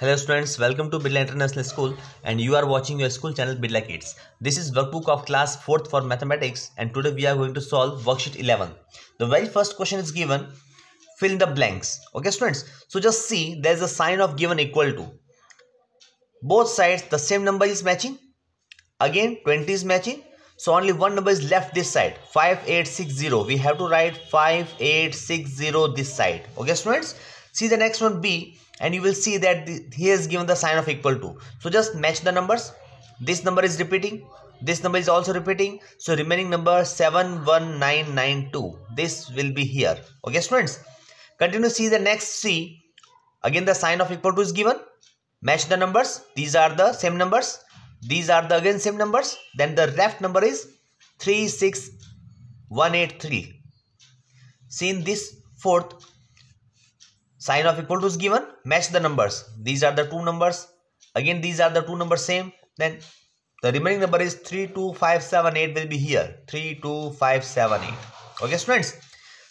Hello students, welcome to Bidla International School and you are watching your school channel Bidla Kids. This is workbook of class 4th for mathematics and today we are going to solve worksheet 11. The very first question is given, fill in the blanks. Okay students, so just see there is a sign of given equal to. Both sides the same number is matching. Again 20 is matching. So only one number is left this side 5860. We have to write 5860 this side. Okay students, see the next one B and you will see that he has given the sign of equal to so just match the numbers this number is repeating this number is also repeating so remaining number 71992 this will be here okay students continue see the next c again the sign of equal to is given match the numbers these are the same numbers these are the again same numbers then the left number is 36183 see in this fourth Sine of equal to is given. Match the numbers. These are the two numbers. Again, these are the two numbers same. Then the remaining number is 3, 2, 5, 7, 8 will be here. 3, 2, 5, 7, 8. Okay, students.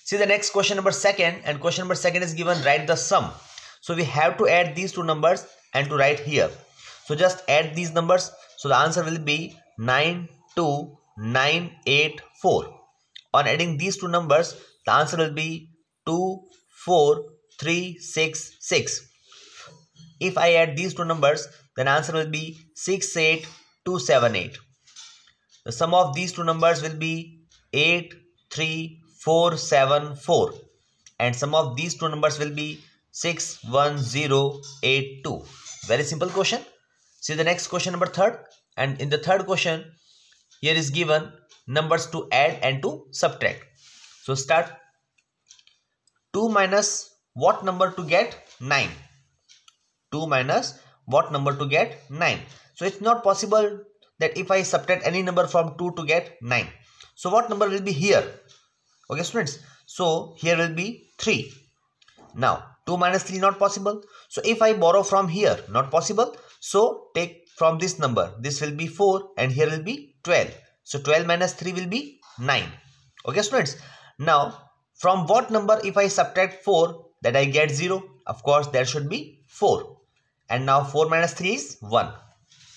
See the next question number second and question number second is given write the sum. So we have to add these two numbers and to write here. So just add these numbers. So the answer will be 9, 2, 9, 8, 4. On adding these two numbers, the answer will be 2, 4, 3, 6, 6. If I add these two numbers, then answer will be 68278. The sum of these two numbers will be 83474 and sum of these two numbers will be 61082. Very simple question. See the next question number third and in the third question here is given numbers to add and to subtract. So start 2 minus what number to get 9 2 minus what number to get 9 so it's not possible that if I subtract any number from 2 to get 9 so what number will be here okay students so here will be 3 now 2 minus 3 not possible so if I borrow from here not possible so take from this number this will be 4 and here will be 12 so 12 minus 3 will be 9 okay students now from what number if I subtract 4 that I get 0. Of course, there should be 4. And now 4 minus 3 is 1.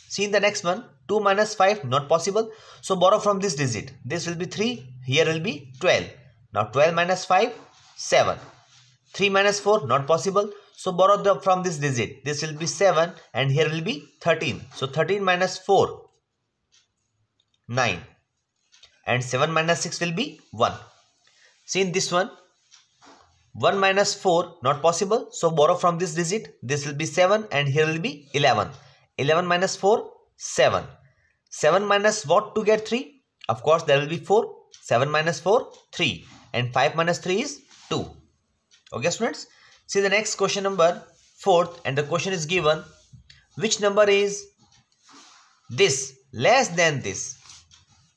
See in the next one, 2 minus 5, not possible. So borrow from this digit. This will be 3, here will be 12. Now 12 minus 5, 7. 3 minus 4, not possible. So borrow the, from this digit. This will be 7 and here will be 13. So 13 minus 4, 9. And 7 minus 6 will be 1. See in this one, 1 minus 4 not possible so borrow from this digit this will be 7 and here will be 11 11 minus 4 7 7 minus what to get 3 of course there will be 4 7 minus 4 3 and 5 minus 3 is 2 okay students see the next question number fourth and the question is given which number is this less than this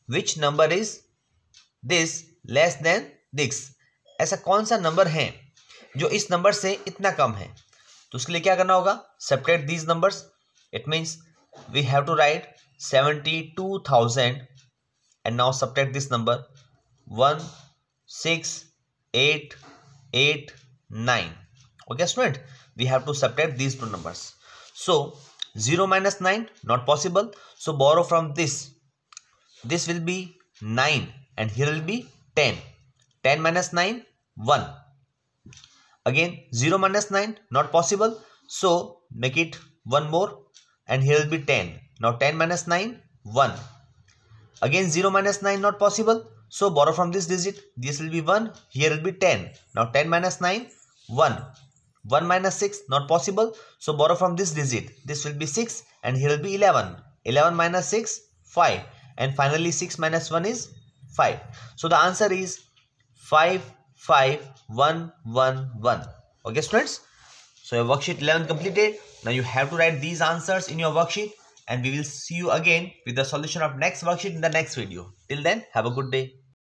which number is this less than this ऐसा कौन सा number है जो इस number से इतना कम है तो उसके लिए क्या करना होगा separate these numbers it means we have to write seventy two thousand and now separate this number one six eight eight nine okay student we have to separate these two number so zero minus nine not possible so borrow from this this will be nine and here will be ten 10 minus 9, 1. Again, 0 minus 9, not possible. So, make it 1 more and here will be 10. Now, 10 minus 9, 1. Again, 0 minus 9, not possible. So, borrow from this digit. This will be 1, here will be 10. Now, 10 minus 9, 1. 1 minus 6 not possible so borrow from this digit this will be 6 and here will be 11 11 minus 6 5 and finally 6 minus 1 is 5 so the answer is 55111. Okay, students. So your worksheet 11 completed. Now you have to write these answers in your worksheet and we will see you again with the solution of next worksheet in the next video. Till then, have a good day.